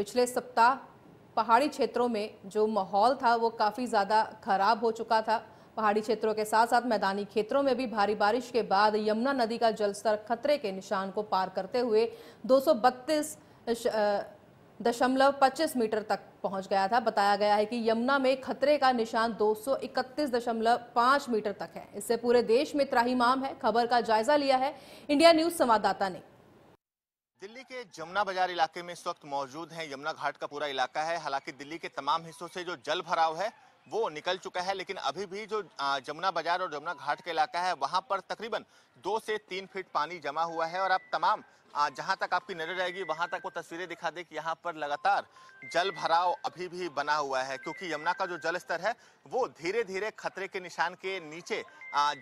पिछले सप्ताह पहाड़ी क्षेत्रों में जो माहौल था वो काफ़ी ज़्यादा खराब हो चुका था पहाड़ी क्षेत्रों के साथ साथ मैदानी क्षेत्रों में भी भारी बारिश के बाद यमुना नदी का जलस्तर खतरे के निशान को पार करते हुए दो दशमलव पच्चीस मीटर तक पहुंच गया था बताया गया है कि यमुना में खतरे का निशान दो दशमलव पाँच मीटर तक है इससे पूरे देश में त्राहीमाम है खबर का जायजा लिया है इंडिया न्यूज संवाददाता ने के जमुना बाजार इलाके में इस वक्त मौजूद हैं यमुना घाट का पूरा इलाका है हालांकि दिल्ली के तमाम हिस्सों से जो जल भराव है वो निकल चुका है लेकिन अभी भी जो जमुना बाजार और जमुना घाट का इलाका है वहां पर तकरीबन दो से तीन फीट पानी जमा हुआ है और आप तमाम जहां तक आपकी नजर रहेगी वहां तक वो तस्वीरें दिखा दे कि यहाँ पर लगातार जल भराव अभी भी बना हुआ है क्योंकि यमुना का जो जल स्तर है वो धीरे धीरे खतरे के निशान के नीचे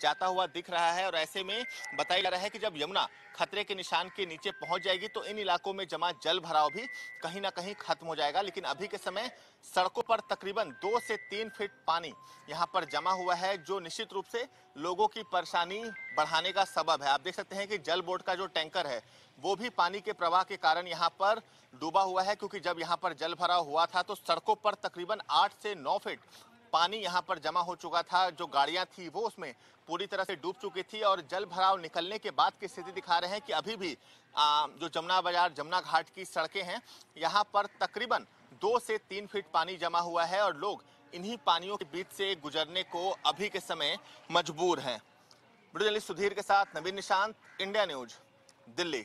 जाता हुआ दिख रहा है और ऐसे में बताया जा रहा है कि जब यमुना खतरे के निशान के नीचे पहुंच जाएगी तो इन इलाकों में जमा जल भराव भी कहीं ना कहीं खत्म हो जाएगा लेकिन अभी के समय सड़कों पर तकरीबन दो से तीन फीट पानी यहाँ पर जमा हुआ है जो निश्चित रूप से लोगों की परेशानी बढ़ाने का सबब है आप देख सकते हैं कि जल बोर्ड का जो टैंकर है वो भी पानी के प्रवाह के कारण यहाँ पर डूबा हुआ है क्योंकि जब यहाँ पर जल भराव हुआ था तो सड़कों पर तकरीबन आठ से नौ फीट पानी यहाँ पर जमा हो चुका था जो गाड़ियाँ थी वो उसमें पूरी तरह से डूब चुकी थी और जल भराव निकलने के बाद की स्थिति दिखा रहे हैं कि अभी भी आ, जो जमुना बाजार जमुना घाट की सड़कें हैं यहाँ पर तकरीबन दो से तीन फीट पानी जमा हुआ है और लोग इन्हीं पानियों के बीच से गुजरने को अभी के समय मजबूर हैं सुधीर के साथ नवीन निशांत इंडिया न्यूज दिल्ली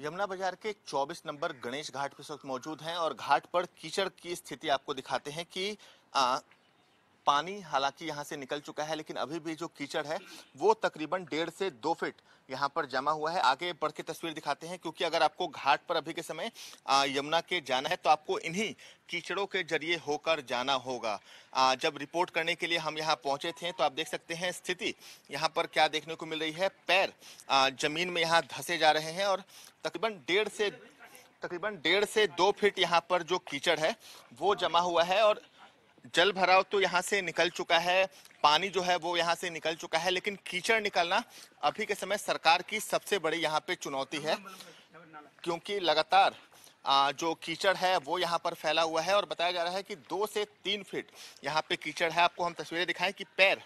यमुना बाजार के 24 नंबर गणेश घाट पर मौजूद हैं और घाट पर कीचड़ की स्थिति आपको दिखाते हैं कि आ, पानी हालांकि यहाँ से निकल चुका है लेकिन अभी भी जो कीचड़ है वो तकरीबन डेढ़ से दो फीट यहाँ पर जमा हुआ है आगे बढ़ के तस्वीर दिखाते हैं क्योंकि अगर आपको घाट पर अभी के समय यमुना के जाना है तो आपको इन्हीं कीचड़ों के जरिए होकर जाना होगा जब रिपोर्ट करने के लिए हम यहाँ पहुंचे थे तो आप देख सकते हैं स्थिति यहाँ पर क्या देखने को मिल रही है पैर जमीन में यहाँ धसे जा रहे हैं और तकरीबन डेढ़ से तकरीबन डेढ़ से दो फीट यहाँ पर जो कीचड़ है वो जमा हुआ है और जल भराव तो यहाँ से निकल चुका है पानी जो है वो यहाँ से निकल चुका है लेकिन कीचड़ निकलना अभी के समय सरकार की सबसे बड़ी यहाँ पे चुनौती है क्योंकि लगातार जो कीचड़ है वो यहाँ पर फैला हुआ है और बताया जा रहा है कि दो से तीन फीट यहाँ पे कीचड़ है आपको हम तस्वीरें दिखाएं कि पैर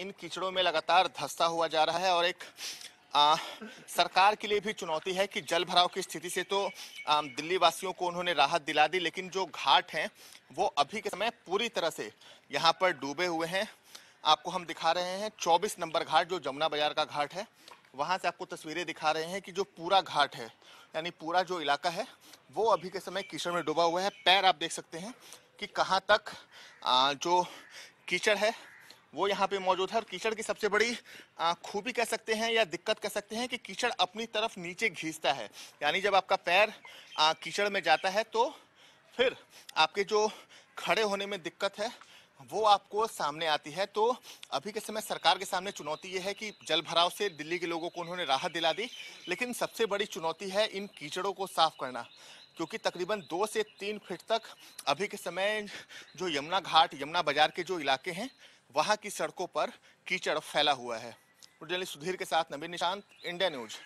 इन कीचड़ों में लगातार धसता हुआ जा रहा है और एक आ, सरकार के लिए भी चुनौती है कि जल भराव की स्थिति से तो दिल्ली वासियों को उन्होंने राहत दिला दी लेकिन जो घाट हैं वो अभी के समय पूरी तरह से यहाँ पर डूबे हुए हैं आपको हम दिखा रहे हैं 24 नंबर घाट जो जमुना बाजार का घाट है वहाँ से आपको तस्वीरें दिखा रहे हैं कि जो पूरा घाट है यानी पूरा जो इलाका है वो अभी के समय कीचड़ में डूबा हुआ है पैर आप देख सकते हैं कि कहाँ तक आ, जो कीचड़ है वो यहाँ पे मौजूद है और कीचड़ की सबसे बड़ी खूबी कह सकते हैं या दिक्कत कह सकते हैं कि कीचड़ अपनी तरफ नीचे घिसता है यानी जब आपका पैर कीचड़ में जाता है तो फिर आपके जो खड़े होने में दिक्कत है वो आपको सामने आती है तो अभी के समय सरकार के सामने चुनौती ये है कि जल भराव से दिल्ली के लोगों को उन्होंने राहत दिला दी लेकिन सबसे बड़ी चुनौती है इन कीचड़ों को साफ करना क्योंकि तकरीबन दो से तीन फीट तक अभी के समय जो यमुना घाट यमुना बाजार के जो इलाके हैं वहाँ की सड़कों पर कीचड़ फैला हुआ है सुधीर के साथ नवीन निशांत इंडिया न्यूज़